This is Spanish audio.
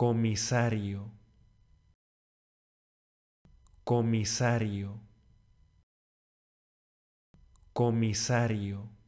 comisario, comisario, comisario.